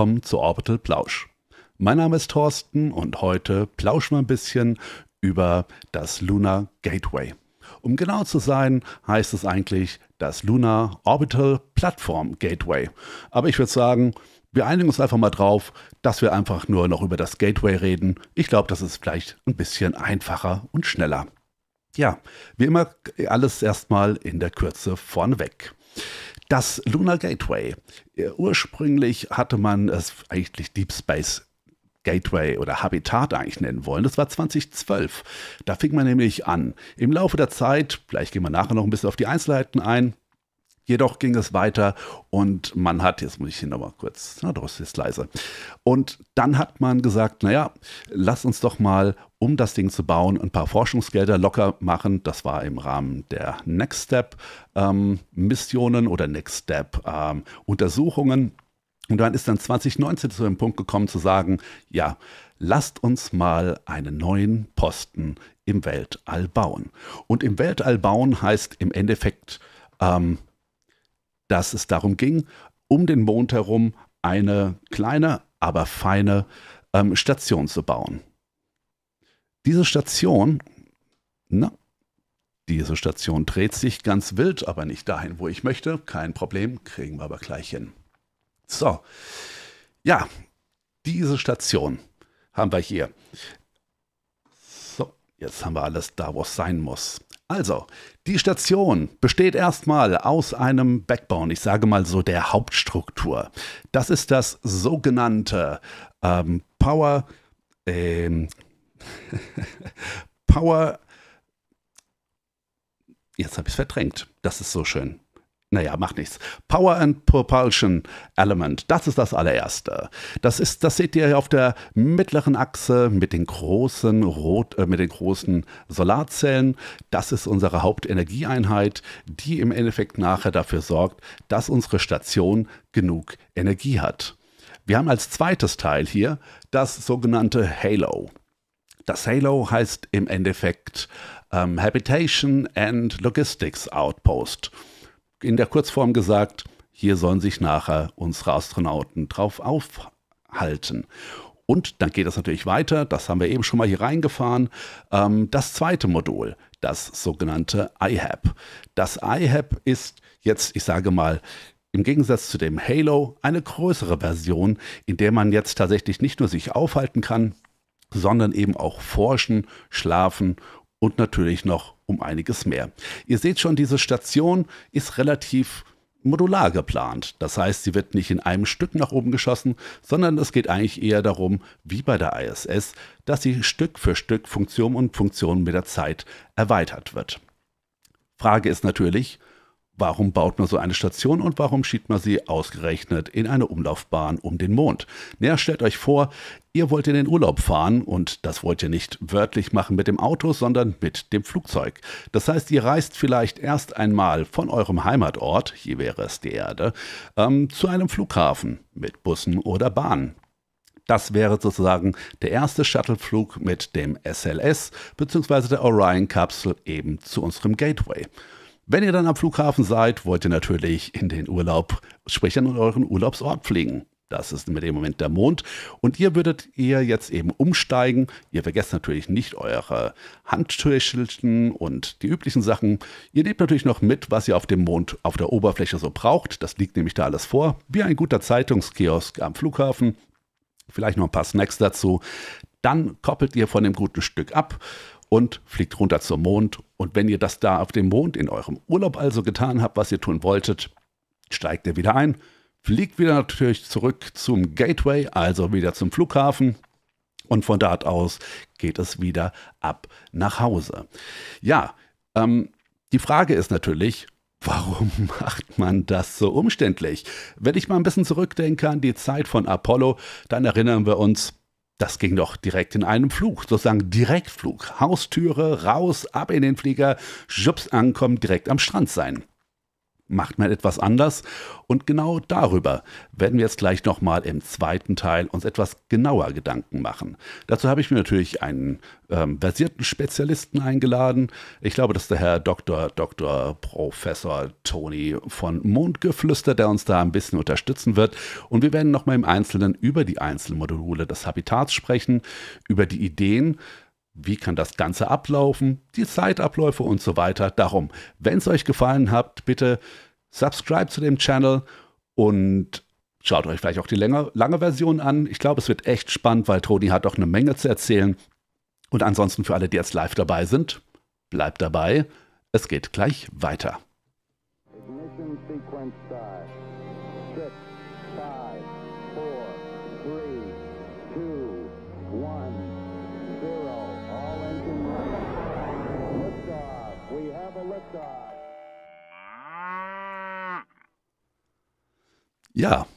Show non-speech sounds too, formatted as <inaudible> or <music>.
willkommen zu Orbital Plausch. Mein Name ist Thorsten und heute plauschen wir ein bisschen über das Lunar Gateway. Um genau zu sein, heißt es eigentlich das Lunar Orbital Platform Gateway. Aber ich würde sagen, wir einigen uns einfach mal drauf, dass wir einfach nur noch über das Gateway reden. Ich glaube, das ist vielleicht ein bisschen einfacher und schneller. Ja, wie immer, alles erstmal in der Kürze vorneweg. Das Lunar Gateway. Äh, ursprünglich hatte man es eigentlich Deep Space Gateway oder Habitat eigentlich nennen wollen. Das war 2012. Da fing man nämlich an. Im Laufe der Zeit, vielleicht gehen wir nachher noch ein bisschen auf die Einzelheiten ein, Jedoch ging es weiter und man hat, jetzt muss ich hier nochmal kurz, na, doch ist jetzt leise. Und dann hat man gesagt, naja, lass uns doch mal, um das Ding zu bauen, ein paar Forschungsgelder locker machen. Das war im Rahmen der Next Step ähm, Missionen oder Next Step ähm, Untersuchungen. Und dann ist dann 2019 zu dem Punkt gekommen zu sagen, ja, lasst uns mal einen neuen Posten im Weltall bauen. Und im Weltall bauen heißt im Endeffekt ähm, dass es darum ging, um den Mond herum eine kleine, aber feine ähm, Station zu bauen. Diese Station, na, diese Station dreht sich ganz wild, aber nicht dahin, wo ich möchte. Kein Problem, kriegen wir aber gleich hin. So, ja, diese Station haben wir hier. So, jetzt haben wir alles da, wo es sein muss. Also, die Station besteht erstmal aus einem Backbone, ich sage mal so der Hauptstruktur. Das ist das sogenannte ähm, Power, ähm, <laughs> Power, jetzt habe ich es verdrängt, das ist so schön. Naja, macht nichts. Power and Propulsion Element, das ist das allererste. Das ist, das seht ihr auf der mittleren Achse mit den großen Rot, äh, mit den großen Solarzellen. Das ist unsere Hauptenergieeinheit, die im Endeffekt nachher dafür sorgt, dass unsere Station genug Energie hat. Wir haben als zweites Teil hier das sogenannte Halo. Das Halo heißt im Endeffekt ähm, Habitation and Logistics Outpost in der Kurzform gesagt, hier sollen sich nachher unsere Astronauten drauf aufhalten. Und dann geht es natürlich weiter, das haben wir eben schon mal hier reingefahren, ähm, das zweite Modul, das sogenannte IHAP. Das IHAP ist jetzt, ich sage mal, im Gegensatz zu dem Halo eine größere Version, in der man jetzt tatsächlich nicht nur sich aufhalten kann, sondern eben auch forschen, schlafen und natürlich noch um einiges mehr. Ihr seht schon, diese Station ist relativ modular geplant. Das heißt, sie wird nicht in einem Stück nach oben geschossen, sondern es geht eigentlich eher darum, wie bei der ISS, dass sie Stück für Stück Funktion und Funktion mit der Zeit erweitert wird. Frage ist natürlich, Warum baut man so eine Station und warum schiebt man sie ausgerechnet in eine Umlaufbahn um den Mond? Naja, stellt euch vor, ihr wollt in den Urlaub fahren und das wollt ihr nicht wörtlich machen mit dem Auto, sondern mit dem Flugzeug. Das heißt, ihr reist vielleicht erst einmal von eurem Heimatort, hier wäre es die Erde, ähm, zu einem Flughafen mit Bussen oder Bahnen. Das wäre sozusagen der erste Shuttleflug mit dem SLS bzw. der Orion-Kapsel eben zu unserem Gateway. Wenn ihr dann am Flughafen seid, wollt ihr natürlich in den Urlaub, sprich an euren Urlaubsort fliegen. Das ist mit dem Moment der Mond. Und ihr würdet ihr jetzt eben umsteigen. Ihr vergesst natürlich nicht eure Handschütteln und die üblichen Sachen. Ihr nehmt natürlich noch mit, was ihr auf dem Mond auf der Oberfläche so braucht. Das liegt nämlich da alles vor. Wie ein guter Zeitungskiosk am Flughafen. Vielleicht noch ein paar Snacks dazu. Dann koppelt ihr von dem guten Stück ab und fliegt runter zum Mond. Und wenn ihr das da auf dem Mond in eurem Urlaub also getan habt, was ihr tun wolltet, steigt ihr wieder ein, fliegt wieder natürlich zurück zum Gateway, also wieder zum Flughafen. Und von dort aus geht es wieder ab nach Hause. Ja, ähm, die Frage ist natürlich, Warum <laughs> macht man das so umständlich? Wenn ich mal ein bisschen zurückdenke an die Zeit von Apollo, dann erinnern wir uns, das ging doch direkt in einem Flug, sozusagen Direktflug. Haustüre, raus, ab in den Flieger, schubs ankommen, direkt am Strand sein macht man etwas anders? Und genau darüber werden wir jetzt gleich nochmal im zweiten Teil uns etwas genauer Gedanken machen. Dazu habe ich mir natürlich einen ähm, versierten Spezialisten eingeladen. Ich glaube, das ist der Herr Dr. Dr. Professor Toni von Mondgeflüster, der uns da ein bisschen unterstützen wird. Und wir werden nochmal im Einzelnen über die Einzelmodule des Habitats sprechen, über die Ideen, wie kann das Ganze ablaufen, die Zeitabläufe und so weiter. Darum, wenn es euch gefallen hat, bitte subscribe zu dem Channel und schaut euch vielleicht auch die länger, lange Version an. Ich glaube, es wird echt spannend, weil Toni hat auch eine Menge zu erzählen. Und ansonsten für alle, die jetzt live dabei sind, bleibt dabei. Es geht gleich weiter. Yeah,